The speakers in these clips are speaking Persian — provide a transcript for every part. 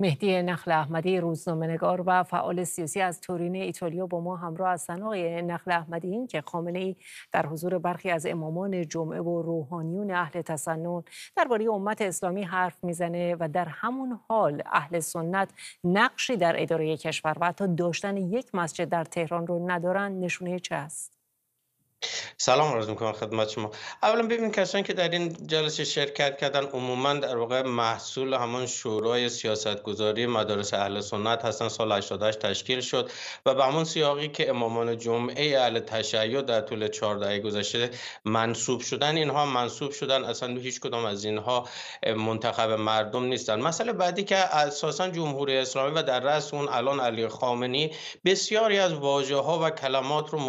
مهدی نخل احمدی روزنامه‌نگار و فعال سیاسی از تورین ایتالیا با ما همراه از آقای نخل احمدی این که خامنه ای در حضور برخی از امامان جمعه و روحانیون اهل تسنن درباره امت اسلامی حرف میزنه و در همون حال اهل سنت نقشی در اداره کشور و حتی داشتن یک مسجد در تهران رو ندارن نشونه چه است سلام عرض میکنم خدمت شما اولا ببین کسانی که در این جلسه شرکت کردن عموما در واقع محصول همان شورای سیاستگذاری مدارس اهل سنت هستن سال 88 تشکیل شد و به همان سیاقی که امامان جمعه اهل تشیع در طول 14 گذشته منصوب شدن اینها منصوب شدن اصلا هیچ کدام از اینها منتخب مردم نیستن مسئله بعدی که اساسا جمهوری اسلامی و در رأس اون الان علی خامنی بسیاری از واژه ها و کلمات رو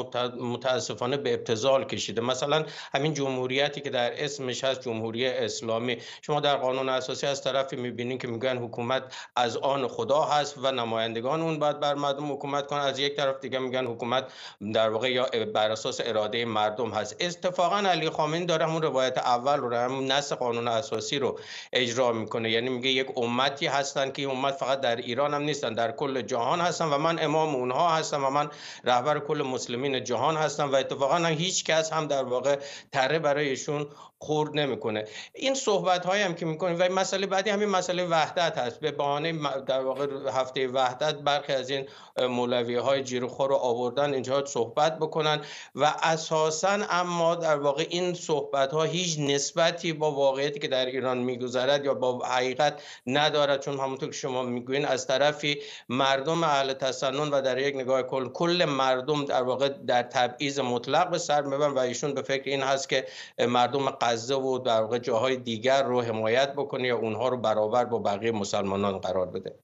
متاسفانه به ابتزال کشیده مثلا همین جمهوریتی که در اسمش هست جمهوری اسلامی شما در قانون اساسی از طرفی میبینین که میگن حکومت از آن خدا هست و نمایندگان اون باید بر مردم حکومت کنن از یک طرف دیگه میگن حکومت در واقع یا بر اساس اراده مردم هست اتفاقا علی خامنه‌ای داره همون روایت اول رو همون نص قانون اساسی رو اجرا میکنه یعنی میگه یک امتی هستن که امت فقط در ایران هم نیستن در کل جهان هستن و من امام اونها هستم و من رهبر کل مسلمین جهان هستم و اتفاقا هیچ کس هم در واقع تره برایشون خورد نمیکنه این صحبت هایی هم که میکنیم و مسئله بعدی همین مسئله وحدت هست به بهانه در واقع هفته وحدت برخی از این مولوی های جیروخو رو آوردن اینجا صحبت بکنن و اساسا اما در واقع این صحبت ها هیچ نسبتی با واقعیتی که در ایران میگذرد یا با حقیقت ندارد چون همونطور که شما میگوین از طرفی مردم اهل تسنن و در یک نگاه کل کل مردم در واقع در تبعیض مطلق به سر میبرن و ایشون به فکر این هست که مردم غزه و در واقع جاهای دیگر رو حمایت بکنه یا اونها رو برابر با بقیه مسلمانان قرار بده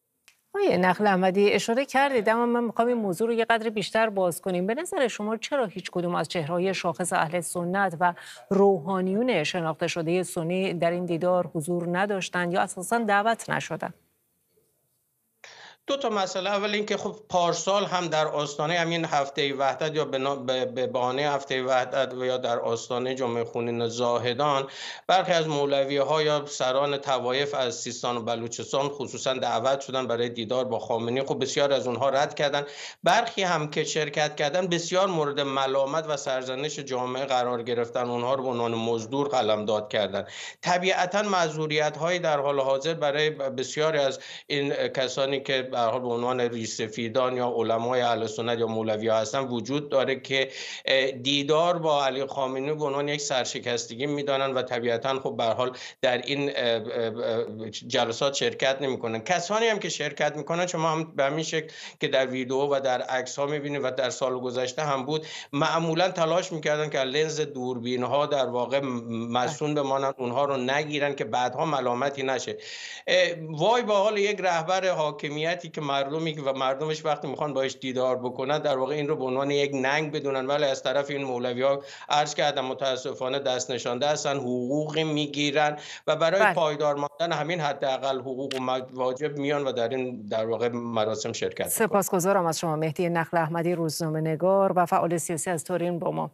آیا نقل احمدی اشاره کردید اما من میخوام این موضوع رو یه قدر بیشتر باز کنیم به نظر شما چرا هیچ کدوم از های شاخص اهل سنت و روحانیون شناخته شده سنی در این دیدار حضور نداشتند یا اساسا دعوت نشدند دو تا مسئله اول اینکه خب پارسال هم در آستانه همین هفته وحدت یا به بهانه هفته وحدت و یا در آستانه جمعه خونین زاهدان برخی از مولوی ها یا سران توایف از سیستان و بلوچستان خصوصا دعوت شدن برای دیدار با خامنی خب بسیار از اونها رد کردن برخی هم که شرکت کردن بسیار مورد ملامت و سرزنش جامعه قرار گرفتن اونها رو به عنوان مزدور قلمداد کردن طبیعتا معذوریت هایی در حال حاضر برای بسیاری از این کسانی که به حال به عنوان ریسفیدان یا علمای اهل سنت یا مولوی ها هستن وجود داره که دیدار با علی خامنه‌ای به عنوان یک سرشکستگی میدانن و طبیعتا خب به حال در این جلسات شرکت نمیکنن کسانی هم که شرکت میکنن شما هم به همین شکل که در ویدیو و در عکس ها میبینید و در سال گذشته هم بود معمولا تلاش میکردن که لنز دوربین ها در واقع مسون بله. بمانند اونها رو نگیرن که بعدها ملامتی نشه وای به حال یک رهبر حاکمیت که مردمی و مردمش وقتی میخوان باش دیدار بکنن در واقع این رو به عنوان یک ننگ بدونن ولی از طرف این مولوی ها عرض کردم متاسفانه دست نشانده هستن حقوقی میگیرن و برای بله. پایدار ماندن همین حداقل حقوق واجب میان و در این در واقع مراسم شرکت سپاسگزارم از شما مهدی نخل احمدی روزنامه نگار و فعال سیاسی از تورین با ما